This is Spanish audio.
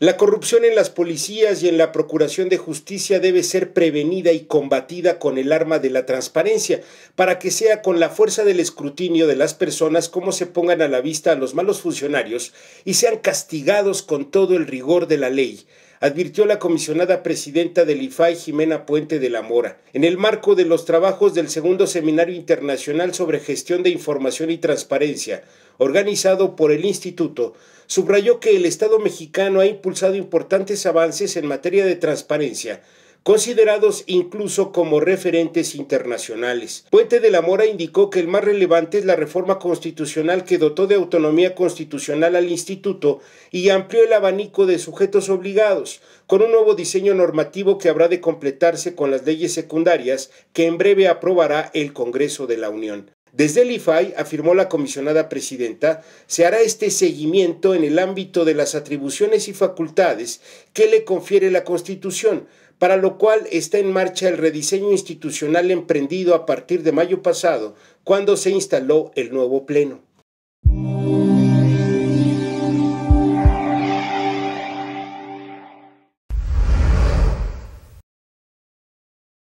La corrupción en las policías y en la Procuración de Justicia debe ser prevenida y combatida con el arma de la transparencia, para que sea con la fuerza del escrutinio de las personas como se pongan a la vista a los malos funcionarios y sean castigados con todo el rigor de la ley advirtió la comisionada presidenta del IFAI, Jimena Puente de la Mora, en el marco de los trabajos del segundo Seminario Internacional sobre Gestión de Información y Transparencia, organizado por el Instituto, subrayó que el Estado mexicano ha impulsado importantes avances en materia de transparencia, considerados incluso como referentes internacionales. Puente de la Mora indicó que el más relevante es la reforma constitucional que dotó de autonomía constitucional al instituto y amplió el abanico de sujetos obligados, con un nuevo diseño normativo que habrá de completarse con las leyes secundarias que en breve aprobará el Congreso de la Unión. Desde el IFAI, afirmó la comisionada presidenta, se hará este seguimiento en el ámbito de las atribuciones y facultades que le confiere la Constitución, para lo cual está en marcha el rediseño institucional emprendido a partir de mayo pasado, cuando se instaló el nuevo Pleno.